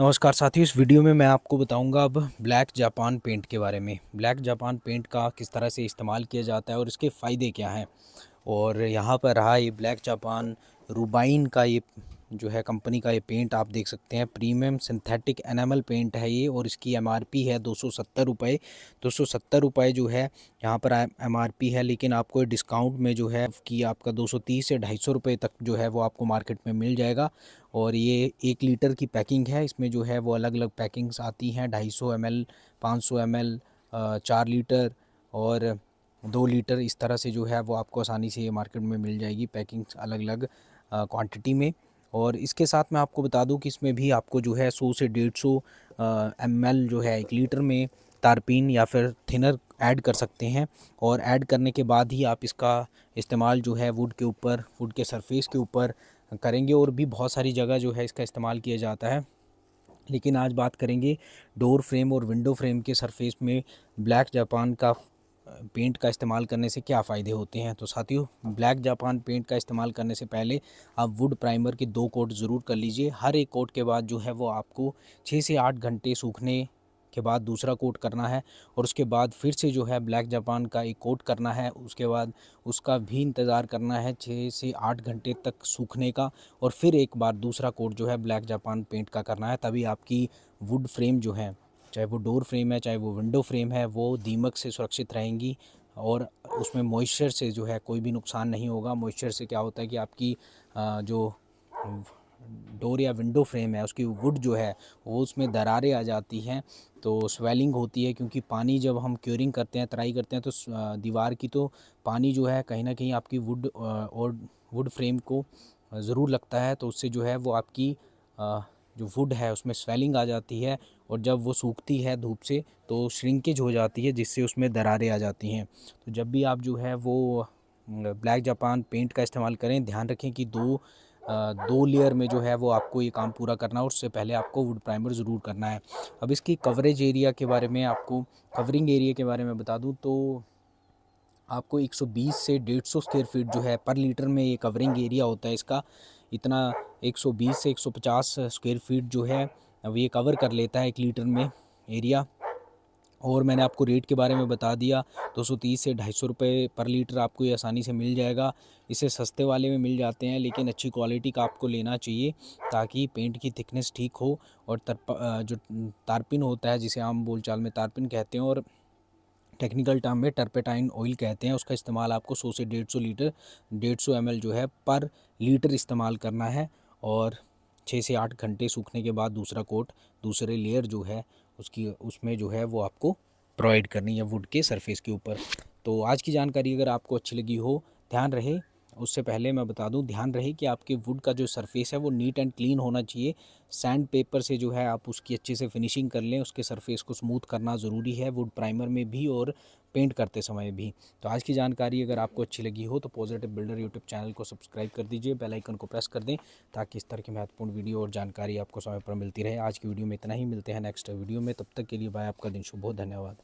नमस्कार साथियों इस वीडियो में मैं आपको बताऊंगा अब ब्लैक जापान पेंट के बारे में ब्लैक जापान पेंट का किस तरह से इस्तेमाल किया जाता है और इसके फ़ायदे क्या हैं और यहाँ पर रहा ये ब्लैक जापान रूबाइन का ये जो है कंपनी का ये पेंट आप देख सकते हैं प्रीमियम सिंथेटिक एनामल पेंट है ये और इसकी एमआरपी है दो सौ सत्तर रुपये दो सौ सत्तर रुपये जो है यहाँ पर एमआरपी है लेकिन आपको डिस्काउंट में जो है कि आपका दो सौ तीस से ढाई सौ रुपये तक जो है वो आपको मार्केट में मिल जाएगा और ये एक लीटर की पैकिंग है इसमें जो है वो अलग अलग पैकिंग्स आती हैं ढाई सौ एम एल पाँच सौ एम एल चार लीटर और दो लीटर इस तरह से जो है वो आपको आसानी से ये मार्केट में मिल जाएगी पैकिंग्स अलग अलग क्वांटिटी में और इसके साथ मैं आपको बता दूं कि इसमें भी आपको जो है 100 से 150 सौ एम जो है एक लीटर में तारपीन या फिर थिनर ऐड कर सकते हैं और ऐड करने के बाद ही आप इसका इस्तेमाल जो है वुड के ऊपर वुड के सरफेस के ऊपर करेंगे और भी बहुत सारी जगह जो है इसका इस्तेमाल किया जाता है लेकिन आज बात करेंगे डोर फ्रेम और विंडो फ्रेम के सरफेस में ब्लैक जापान का पेंट का इस्तेमाल करने से क्या फ़ायदे होते हैं तो साथियों ब्लैक जापान पेंट का इस्तेमाल करने से पहले आप वुड प्राइमर के दो कोट ज़रूर कर लीजिए हर एक कोट के बाद जो है वो आपको छः से आठ घंटे सूखने के बाद दूसरा कोट करना है और उसके बाद फिर से जो है ब्लैक जापान का एक कोट करना है उसके बाद उसका भी इंतज़ार करना है छः से आठ घंटे तक सूखने का और फिर एक बार दूसरा कोट जो है ब्लैक जापान पेंट का करना है तभी आपकी वुड फ्रेम जो है चाहे वो डोर फ्रेम है चाहे वो विंडो फ्रेम है वो दीमक से सुरक्षित रहेंगी और उसमें मॉइस्चर से जो है कोई भी नुकसान नहीं होगा मॉइस्चर से क्या होता है कि आपकी जो डोर या विंडो फ्रेम है उसकी वुड जो है वो उसमें दरारें आ जाती हैं तो स्वेलिंग होती है क्योंकि पानी जब हम क्योरिंग करते हैं तराई करते हैं तो दीवार की तो पानी जो है कहीं ना कहीं आपकी वुड और वुड फ्रेम को ज़रूर लगता है तो उससे जो है वो आपकी जो वुड है उसमें स्वेलिंग आ जाती है और जब वो सूखती है धूप से तो श्रिंकेज हो जाती है जिससे उसमें दरारें आ जाती हैं तो जब भी आप जो है वो ब्लैक जापान पेंट का इस्तेमाल करें ध्यान रखें कि दो आ, दो लेयर में जो है वो आपको ये काम पूरा करना है उससे पहले आपको वुड प्राइमर ज़रूर करना है अब इसकी कवरेज एरिया के बारे में आपको कवरिंग एरिया के बारे में बता दूँ तो आपको 120 से 150 स्क्वेयर फीट जो है पर लीटर में ये कवरिंग एरिया होता है इसका इतना 120 से 150 स्क्वेयर फीट जो है अब ये कवर कर लेता है एक लीटर में एरिया और मैंने आपको रेट के बारे में बता दिया 230 से ढाई सौ रुपये पर लीटर आपको ये आसानी से मिल जाएगा इसे सस्ते वाले में मिल जाते हैं लेकिन अच्छी क्वालिटी का आपको लेना चाहिए ताकि पेंट की थिकनेस ठीक हो और तरप जो तारपिन होता है जिसे आम बोलचाल में तारपिन कहते हैं और टेक्निकल टर्म में टर्पेटाइन ऑयल कहते हैं उसका इस्तेमाल आपको सौ से डेढ़ सौ लीटर डेढ़ सौ एम जो है पर लीटर इस्तेमाल करना है और छः से आठ घंटे सूखने के बाद दूसरा कोट दूसरे लेयर जो है उसकी उसमें जो है वो आपको प्रोवाइड करनी है वुड के सरफेस के ऊपर तो आज की जानकारी अगर आपको अच्छी लगी हो ध्यान रहे उससे पहले मैं बता दूं ध्यान रहे कि आपके वुड का जो सरफेस है वो नीट एंड क्लीन होना चाहिए सैंड पेपर से जो है आप उसकी अच्छे से फिनिशिंग कर लें उसके सरफेस को स्मूथ करना ज़रूरी है वुड प्राइमर में भी और पेंट करते समय भी तो आज की जानकारी अगर आपको अच्छी लगी हो तो पॉजिटिव बिल्डर यूट्यूब चैनल को सब्सक्राइब कर दीजिए बेलाइकन को प्रेस कर दें ताकि इस तरह की महत्वपूर्ण वीडियो और जानकारी आपको समय पर मिलती रहे आज की वीडियो में इतना ही मिलते हैं नेक्स्ट वीडियो में तब तक के लिए बाय आपका दिन शुभ हो धन्यवाद